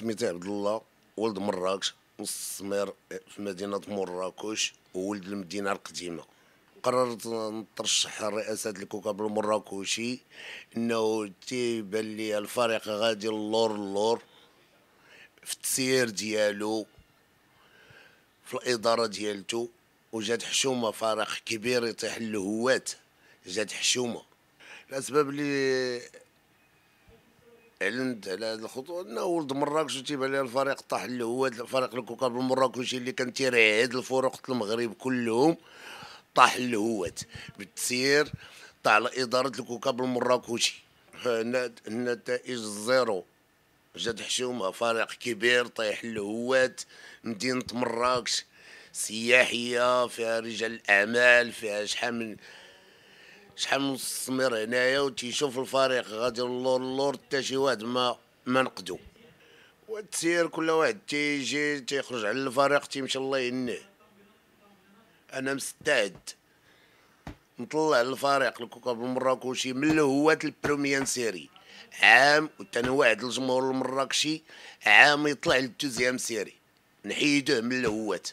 سميتي عبد الله ولد مراكش مستثمر في مدينة مراكش وولد المدينة القديمة قررت نترشح رئاسة الكوكب المراكشي انه تيبان لي الفريق غادي اللور اللور في التسيير ديالو في الاداره ديالتو وجات حشومه فريق كبير يطيح للهوات جات حشومه الاسباب اللي علمت على هذه الخطوه انه ولد مراكش وتيبان لي الفريق طاح هو فريق الكوكب المراكشي اللي كان تيرعد الفرق المغرب كلهم طاح الهواد بالتسيير طاح اداره الكوكب المراكشي النتائج زيرو جات حشومة فريق كبير طايح الهواد مدينه مراكش سياحيه فيها رجال الاعمال فيها شحال من شحال من مستثمر هنايا وتيشوف الفريق غادي اللور اللور حتى شي واحد ما ما نقدو وتسير كل واحد تيجي تيخرج على الفريق تيمشي الله يهنيه انا مستعد نطلع الفريق الكوكب المراكشي من الهواة البروميان سيري عام وتنوعد الجمهور المراكشي عام يطلع للتوزيام سيري نحيدوه من الهوات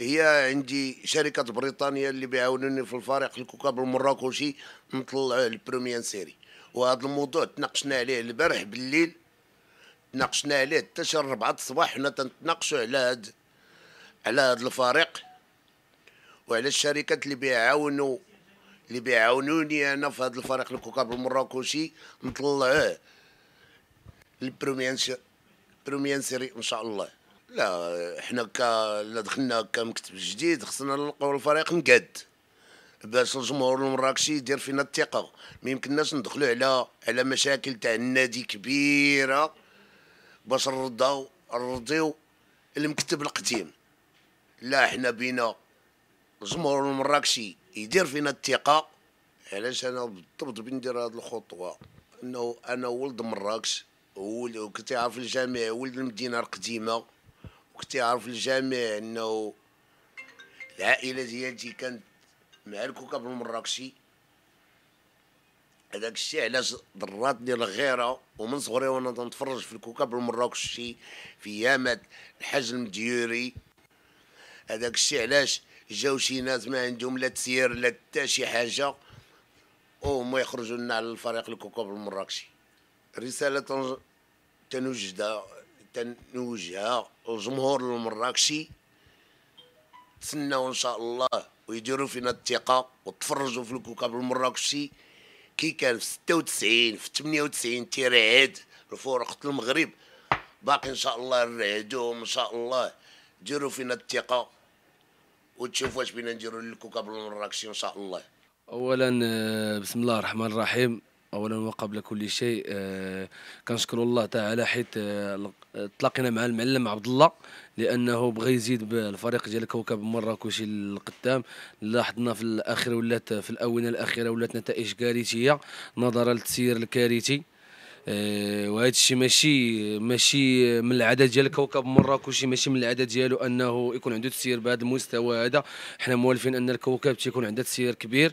هي عندي شركه بريطانيا اللي بيعاونوني في الفريق الكوكب المراكشي نطلع البروميان سيري وهذا الموضوع تناقشنا عليه البارح بالليل تناقشنا عليه حتى شهر 4 الصباح حنا تنتناقشوا على هاد على هاد الفريق وعلى الشركات اللي بيعاونوا اللي بيعاونوني انا في هذا الفريق الكوكب المراكشي نطلعوه آه، البروميان سيري ان شاء الله لا حنا كا الا دخلنا كمكتب جديد خصنا نلقاو الفريق مقاد باش الجمهور المراكشي يدير فينا الثقه ما يمكنناش ندخلوا على على مشاكل تاع النادي كبيره باش نرضاو نرضيو المكتب القديم لا حنا بينا الجمهور المراكشي يدير فينا الثقه علاش انا بالضبط بندير هذه الخطوه انه انا ولد مراكش ولد كنت عارف الجامع ولد المدينه القديمه كنت يعرف الجميع انه العائله ديالتي كانت مع الكوكب المراكشي هذاك الشيء علاش ضراتني الغيره ومن صغري وانا تنتفرج في الكوكب المراكشي في يامات الحاج المديوري هذاك الشيء علاش جاو شي ناس ما عندهم لا تسير لا حتى شي حاجه وهما يخرجوا لنا على الفريق الكوكب المراكشي رساله تنوجدها تنوجها الجمهور المراكشي تسناو ان شاء الله ويديروا فينا الثقه وتفرجوا في الكوكب المراكشي كي كان في 96 في 98 تيرعد الفرقة المغرب باقي ان شاء الله نرعدوهم ان شاء الله ديروا فينا الثقه وتشوفوا واش بينا نديروا للكوكب المراكشي ان شاء الله اولا آه، بسم الله الرحمن الرحيم اولا وقبل كل شيء آه، كنشكر الله تعالى حيت آه، تلاقينا مع المعلم عبد الله لانه بغى يزيد بالفريق ديال كوكب مراكشي للقدام لاحظنا في الاخر ولات في الاونه الاخيره ولات نتائج كارثيه نظرا للتسيير الكارثي آه، وهذا الشيء ماشي ماشي من العاده ديال كوكب مراكش ماشي من العاده ديالو انه يكون عنده تسير بهذا المستوى هذا حنا موالفين ان الكوكب تيكون عندها تسير كبير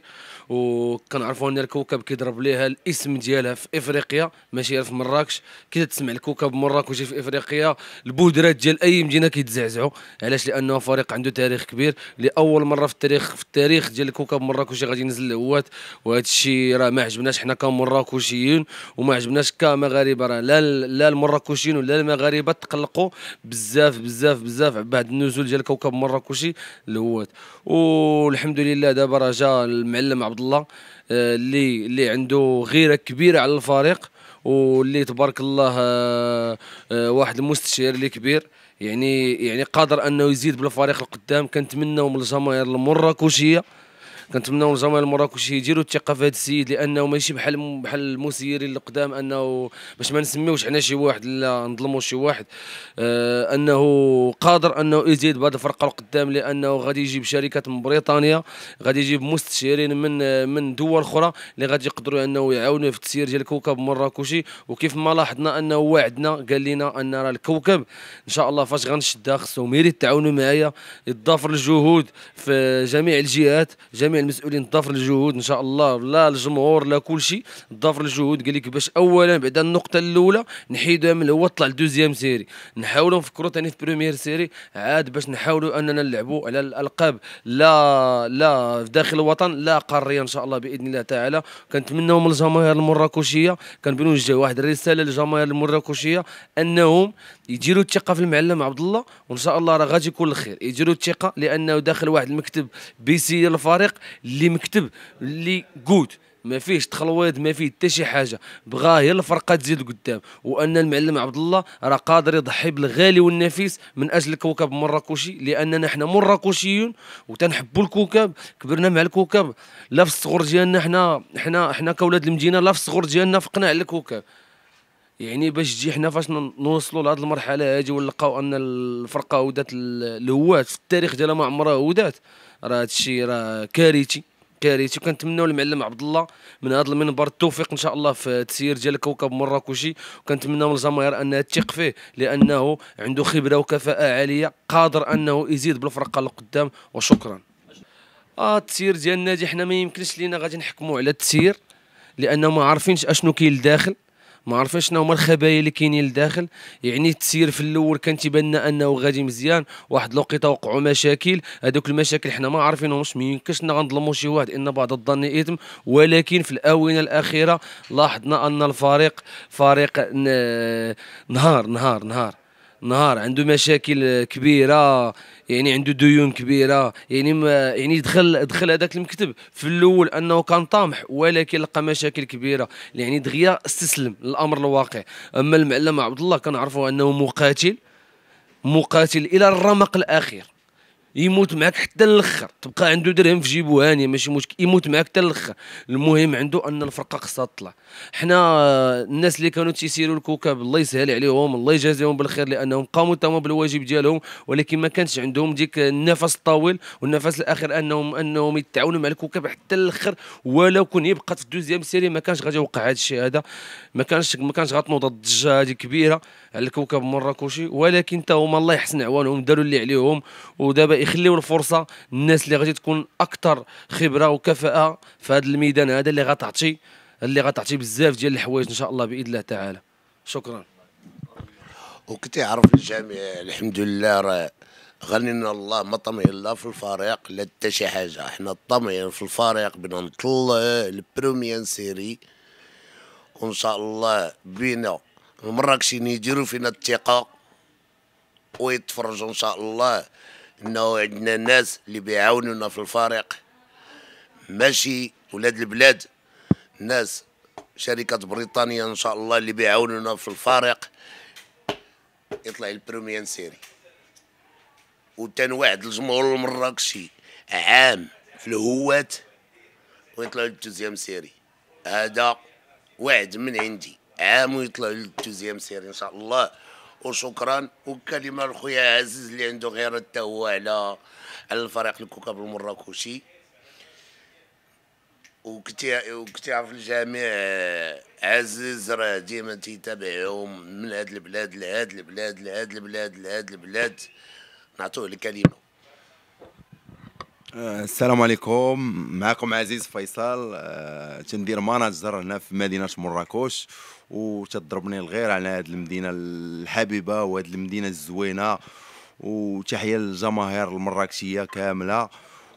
وكنعرفوا ان الكوكب كيضرب ليها الاسم ديالها في افريقيا ماشي غير في مراكش كي تسمع الكوكب مراكشي في افريقيا البودرات ديال اي مدينه كيتزعزعوا علاش لانه فريق عنده تاريخ كبير لاول مره في التاريخ في التاريخ ديال الكوكب مراكش غادي ينزل لهوات وهذا الشيء راه ما عجبناش حنا كمراكشيين وما عجبناش ك كمغاربه راه لا لا المراكشيين ولا المغاربه تقلقوا بزاف بزاف بزاف بعد النزول ديال كوكب مراكشي الهوات والحمد لله دابا راه جا المعلم عبد الله آه، اللي اللي عنده غيره كبيره على الفريق واللي تبارك الله آه، آه، واحد المستشير اللي كبير يعني يعني قادر انه يزيد بالفريق القدام كنتمناو من الجماهير المراكشيه كنتمناو الجماهير المراكشي يديروا الثقه في هذا السيد لانه ماشي بحال بحال المسيرين اللي قدام انه باش ما نسميوش حنا شي واحد لا نظلموا شي واحد آه انه قادر انه يزيد بهذه الفرقه القدام لانه غادي يجيب شركات من بريطانيا غادي يجيب مستشارين من من دول اخرى اللي غادي يقدروا انه يعاونوا في التسيير ديال الكوكب مراكشي وكيف ما لاحظنا انه وعدنا قال لنا ان راه الكوكب ان شاء الله فاش غنشدها خصهم يريد تعاونوا معايا يضافر الجهود في جميع الجهات جميع جميع المسؤولين ضافر الجهود ان شاء الله لا الجمهور لا كل شيء ضافر الجهود قال لك باش اولا بعد النقطه الاولى نحيدوها من هو طلع الدوزيام سيري نحاولوا نفكروا ثاني في بريمير سيري عاد باش نحاولوا اننا نلعبوا على الالقاب لا لا في داخل الوطن لا قاريه ان شاء الله باذن الله تعالى كنتمناو من الجماهير المراكشيه كنوجه واحد الرساله للجماهير المراكشيه انهم يديروا الثقه في المعلم عبد الله وان شاء الله راه غادي يكون الخير يديروا الثقه لانه داخل واحد المكتب بيسي الفريق اللي مكتب اللي قوت ما فيهش تخلويض ما فيه حتى شي حاجه بغا هي الفرقه تزيد قدام وان المعلم عبد الله راه قادر يضحي بالغالي والنفيس من اجل الكوكب مراكشي لاننا حنا مراكشيون وتنحبوا الكوكب كبرنا مع الكوكب لا في الصغر ديالنا حنا حنا حنا كولاد المدينه لا في الصغر ديالنا فقنا على الكوكب يعني باش تجي حنا فاش نوصلوا لهذه المرحله هذه ونلقاو ان الفرقه ودات الهوات التاريخ ديالها ما عمرها ودات راه هادشي راه كارثي كارثي وكنتمناو المعلم عبد الله من هذا المنبر التوفيق ان شاء الله في تسيير ديال كوكب مراكشي وكنتمناو من الجماهير انها تثق فيه لانه عنده خبره وكفاءه عاليه قادر انه يزيد بالفرقه لقدام وشكرا اه التسيير ديال النادي حنا ما يمكنش لينا غادي نحكموا على التسيير لان ما عارفينش اشنو كاين لداخل ما عرفناش شنو هما الخبايا اللي كاينين لداخل يعني التسيير في الاول كان تيبان لنا انه غادي مزيان واحد الوقيته وقعوا مشاكل هذوك المشاكل حنا ما عارفينهمش ما يمكنش نظلموا شي واحد ان بعض الظن اثم ولكن في الاونه الاخيره لاحظنا ان الفريق فريق نهار نهار نهار نهار عنده مشاكل كبيره يعني عنده ديون كبيره يعني ما يعني دخل دخل هذاك المكتب في الاول انه كان طامح ولكن لقى مشاكل كبيره يعني دغيا استسلم للامر الواقع اما المعلم عبد الله كنعرفوا انه مقاتل مقاتل الى الرمق الاخير يموت معك حتى الاخر تبقى عنده درهم في جيبو هاني ماشي مشكل يموت معك حتى الاخر المهم عنده ان الفرقه خصها تطلع حنا الناس اللي كانوا تيسيروا الكوكب الله يسهل عليهم الله يجازيهم بالخير لانهم قاموا تما بالواجب ديالهم ولكن ما كانش عندهم ديك النفس الطويل والنفس الاخر انهم انهم يتعاونوا مع الكوكب حتى الاخر ولو كان يبقى في الدوزيام سيري ما كانش غادي يوقع هذا الشيء هذا ما كانش ما كانش غتنوض الضجه هذه كبيره على الكوكب مراكشي ولكن تا هما الله يحسن عوانهم داروا اللي عليهم ودابا يخليو الفرصه الناس اللي غادي تكون اكثر خبره وكفاءه في هذا الميدان هذا اللي غتعطي اللي غتعطي بزاف ديال الحوايج ان شاء الله باذن الله تعالى شكرا وكنت يعرف الجميع الحمد لله راه غنينا الله ما طمئن لا في الفريق لا حتى شي حاجه حنا طمئن في الفريق بنا نطلع البروميان سيري وان شاء الله بينا المراكشيين يديروا فينا الثقه ويتفرجوا ان شاء الله انه عندنا الناس اللي بيعاونونا في الفريق ماشي ولاد البلاد ناس شركة بريطانيا ان شاء الله اللي بيعاونونا في الفريق يطلع البروميان سيري وتن واحد الجمهور المراكشي عام في الهوات ويطلع للتوزيام سيري هذا وعد من عندي عام ويطلع للتوزيام سيري ان شاء الله وشكرا وكلمه لخويا عزيز اللي عنده غير حتى هو على على الفريق الكوكب المراكشي وكنت عارف الجميع عزيز راه ديما تيتابعهم من هاد البلاد لهاد البلاد لهاد البلاد لهاد البلاد نعطوه الكلمه السلام عليكم معكم عزيز فيصل آه، تندير ماناجر هنا في مدينه مراكش وتضربني الغير على هذه المدينه الحبيبه وهذه المدينه الزوينه وتحيه للجماهير المراكشيه كامله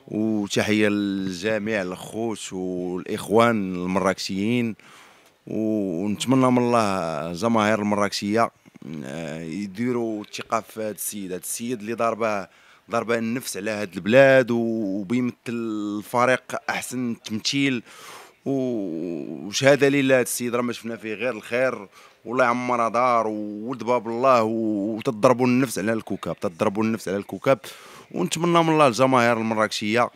وتحيه لجميع الخوت والاخوان المراكشيين ونتمنى من الله الجماهير المراكشيه آه، يديروا الثقه في هذا السيد هذا السيد اللي ضربه ضربه النفس على هذه البلاد وبيمثل الفريق احسن تمثيل وشهاده لله هاد السيد راه ما شفنا فيه غير الخير والله يعمرها دار وولد باب الله وتضربوا النفس على الكوكب تضربوا النفس على الكوكب ونتمنى من الله الجماهير المراكشيه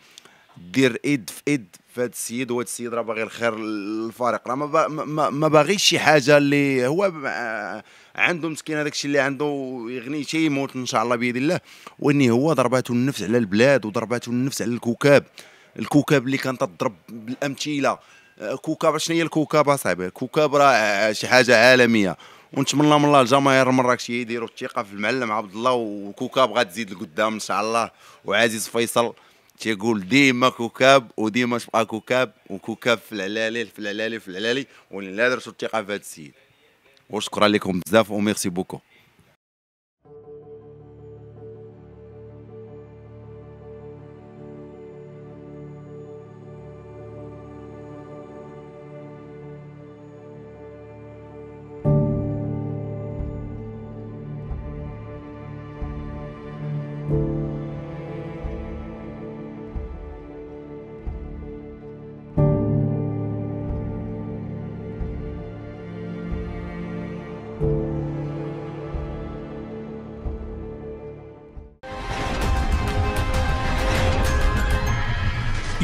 دير ايد في ايد فهاد السيد وهاد السيد راه باغي الخير للفريق راه ما, ما, ما باغيش شي حاجه اللي هو آه، عنده مسكين هذاك الشيء اللي عنده يغني شي يموت ان شاء الله باذن الله واني هو ضرباته النفس على البلاد وضرباته النفس على الكوكب الكوكب اللي كانت تضرب بالامثله آه، كوكب شنو هي الكوكب اصاحبي كوكاب راه آه، شي حاجه عالميه ونتمنى من الله الجماهير المراكشيه يديروا الثقه في المعلم عبد الله وكوكاب غتزيد لقدام ان شاء الله وعزيز فيصل تيقول ديما كوكاب وديما تبقى كوكاب وكوكاب في العلالي في العلالي في العلالي ولا درتو الثقه في هذا السيد وشكرا لكم بزاف وميرسي بوكو